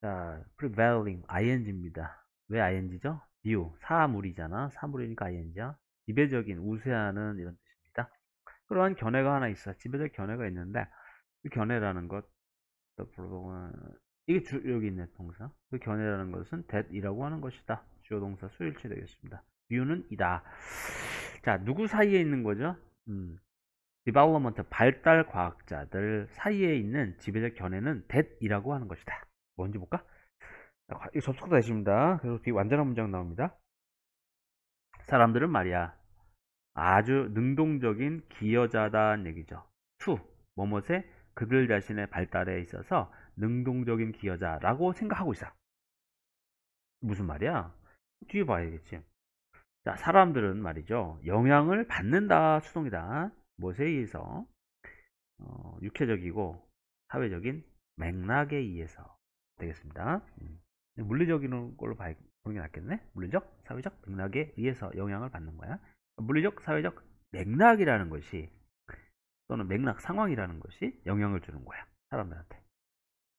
자, prevailing, ing입니다. 왜 ing죠? new, 사물이잖아. 사물이니까 ing야. 지배적인, 우세하는 이런 뜻입니다. 그러한 견해가 하나 있어. 지배적 견해가 있는데, 그 견해라는 것, 이게 주, 여기 있네, 동사. 그 견해라는 것은 that이라고 하는 것이다. 주요 동사 수일체 되겠습니다. view는 이다. 자, 누구 사이에 있는 거죠? 음, 디바울러먼트 발달 과학자들 사이에 있는 지배적 견해는 that이라고 하는 것이다. 뭔지 볼까? 이 접속사 되십니다. 그래서 뒤 완전한 문장 나옵니다. 사람들은 말이야. 아주 능동적인 기여자다는 얘기죠. 투 뭐뭇에 그들 자신의 발달에 있어서 능동적인 기여자라고 생각하고 있어. 무슨 말이야? 뒤에 봐야겠지. 자, 사람들은 말이죠. 영향을 받는다 수동이다. 무엇에 의해서? 어, 육체적이고 사회적인 맥락에 의해서 되겠습니다. 음. 물리적인 걸로 보는 게 낫겠네. 물리적, 사회적 맥락에 의해서 영향을 받는 거야. 물리적, 사회적 맥락이라는 것이 또는 맥락 상황이라는 것이 영향을 주는 거야. 사람들한테.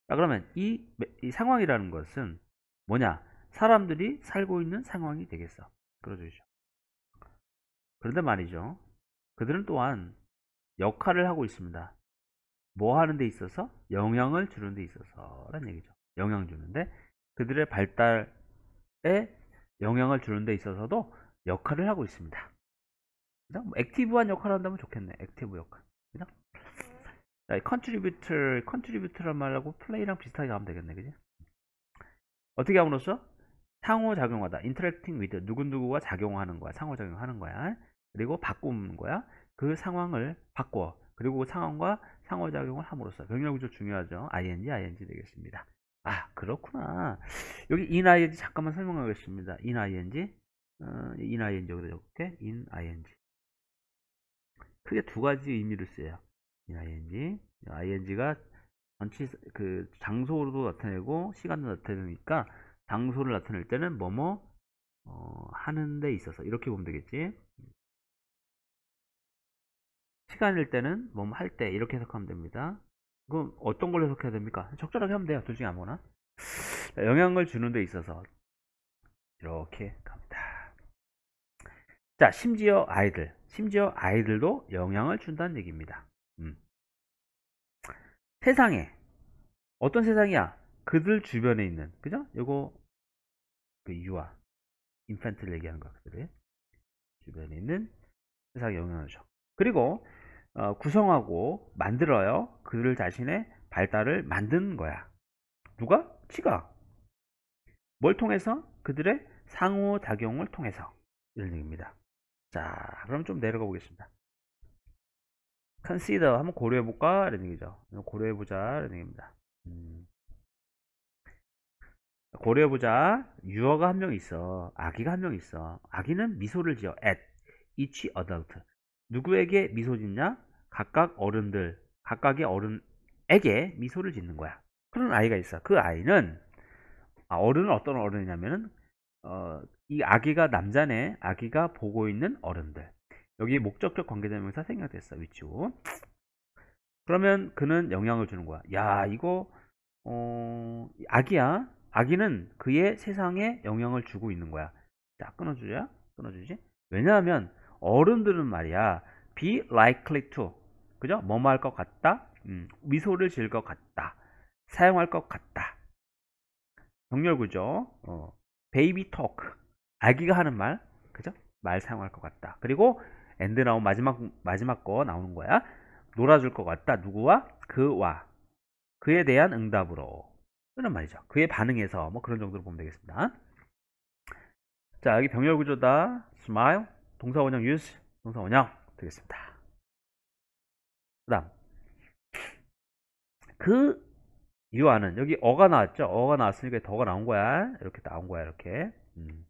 자, 그러면 이, 이 상황이라는 것은 뭐냐? 사람들이 살고 있는 상황이 되겠어. 그러죠. 그런데 말이죠. 그들은 또한 역할을 하고 있습니다. 뭐 하는 데 있어서? 영향을 주는 데 있어서란 얘기죠. 영향 주는데 그들의 발달에 영향을 주는 데 있어서도 역할을 하고 있습니다. 그냥 뭐 액티브한 역할을 한다면 좋겠네. 액티브 역할. 그냥 컨트리뷰트, 컨트리뷰트란 말하고 플레이랑 비슷하게 하면 되겠네. 그지? 어떻게 함으로써 상호작용하다. 인터랙팅 위드 누군누구가 작용하는 거야. 상호작용하는 거야. 그리고 바꾸는 거야. 그 상황을 바꿔. 그리고 상황과 상호작용을 함으로써 병력구조 중요하죠. ing, ing 되겠습니다. 아 그렇구나 여기 in ing 잠깐만 설명하겠습니다 in ing 어, in ing 여기다 적을게 in ing 크게 두 가지 의미를 써요 in ing ing가 전체 그 장소로도 나타내고 시간도 나타내니까 장소를 나타낼 때는 뭐뭐 어, 하는 데 있어서 이렇게 보면 되겠지 시간일 때는 뭐뭐 할 때 이렇게 해석하면 됩니다 그럼 어떤 걸 해석해야 됩니까? 적절하게 하면 돼요. 둘 중에 아무거나. 영향을 주는 데 있어서 이렇게 갑니다. 자, 심지어 아이들. 심지어 아이들도 영향을 준다는 얘기입니다. 음. 세상에 어떤 세상이야? 그들 주변에 있는 그죠? 요거 그 유아 인펜트를 얘기하는 거야 그들의 주변에 있는 세상에 영향을 줘. 그리고 어, 구성하고 만들어요. 그들 자신의 발달을 만드는 거야. 누가? 지가. 뭘 통해서? 그들의 상호작용을 통해서. 이런 얘기입니다. 자, 그럼 좀 내려가 보겠습니다. consider 한번 고려해볼까? 이런 얘기죠. 고려해보자. 이런 얘기입니다. 음. 고려해보자. 유어가 한 명 있어. 아기가 한 명 있어. 아기는 미소를 지어. at each adult. 누구에게 미소 짓냐? 각각 어른들, 각각의 어른에게 미소를 짓는 거야. 그런 아이가 있어. 그 아이는 아, 어른은 어떤 어른이냐면 어, 이 아기가 남자네 아기가 보고 있는 어른들. 여기 목적격 관계대명사 생략됐어. 위치고. 그러면 그는 영향을 주는 거야. 야, 이거 어, 아기야. 아기는 그의 세상에 영향을 주고 있는 거야. 자, 끊어주자. 끊어주지. 왜냐하면 어른들은 말이야. be likely to 그죠? 뭐뭐 할 것 같다. 음, 미소를 지을 것 같다. 사용할 것 같다. 정렬구죠. 어, 베이비 토크. 아기가 하는 말. 그죠? 말 사용할 것 같다. 그리고 엔드 나온 마지막 마지막 거 나오는 거야. 놀아줄 것 같다. 누구와? 그와. 그에 대한 응답으로. 그런 말이죠. 그의 반응에서 뭐 그런 정도로 보면 되겠습니다. 자, 여기 병렬 구조다. smile 동사 원형 use 동사 원형 되겠습니다. 그 다음 그 유아는 여기 어가 나왔죠 어가 나왔으니까 더가 나온 거야 이렇게 나온 거야 이렇게 음.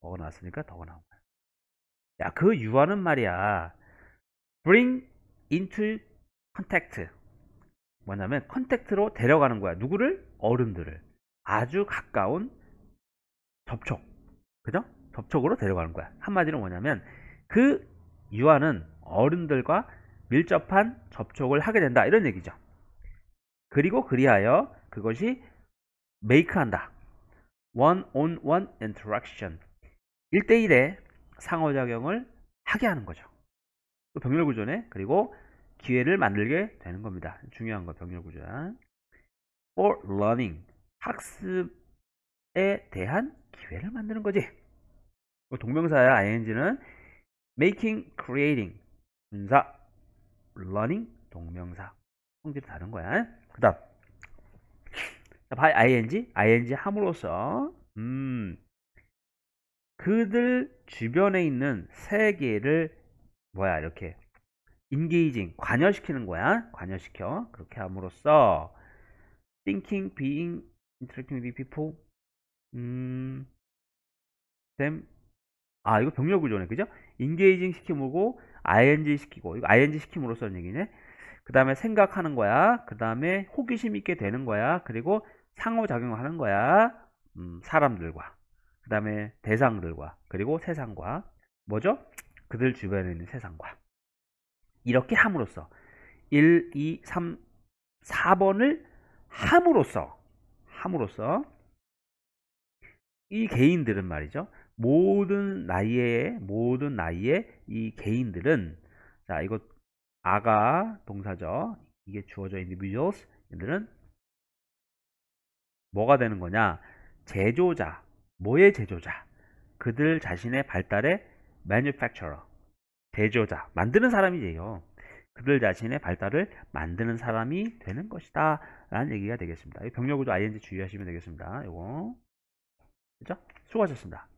어가 나왔으니까 더가 나온 거야 야그 유아는 말이야 bring into contact 뭐냐면 컨택트로 데려가는 거야 누구를? 어른들을 아주 가까운 접촉 그죠? 접촉으로 데려가는 거야 한마디로 뭐냐면 그 유아는 어른들과 밀접한 접촉을 하게 된다. 이런 얘기죠. 그리고 그리하여 그것이 메이크한다. one-on-one interaction. 1대1의 상호작용을 하게 하는 거죠. 병렬구조네. 그리고 기회를 만들게 되는 겁니다. 중요한 거 병렬구조야. for learning. 학습에 대한 기회를 만드는 거지. 그 동명사야 ing는 making, creating. 분사, running 동명사 성질이 다른 거야. 그 다음 by ing, ing 함으로써 음, 그들 주변에 있는 세계를 뭐야 이렇게 인게이징 관여시키는 거야. 관여시켜. 그렇게 함으로써 thinking, being, interacting with people 음, 아 이거 병렬 구조네 그죠? 인게이징 시키고 ing 시키고 이거 ing 시킴으로써 는 얘기네 그 다음에 생각하는 거야 그 다음에 호기심 있게 되는 거야 그리고 상호작용하는 거야 음, 사람들과 그 다음에 대상들과 그리고 세상과 뭐죠? 그들 주변에 있는 세상과 이렇게 함으로써 1, 2, 3, 4번을 함으로써 함으로써 이 개인들은 말이죠. 모든 나이에 모든 나이에 이 개인들은 자 이거 아가 동사죠. 이게 주어져 individuals 얘들은 뭐가 되는 거냐? 제조자 뭐의 제조자? 그들 자신의 발달의 manufacturer 제조자 만드는 사람이에요. 그들 자신의 발달을 만드는 사람이 되는 것이다 라는 얘기가 되겠습니다. 병력구조 ing 주의하시면 되겠습니다. 이거 그죠? 수고하셨습니다.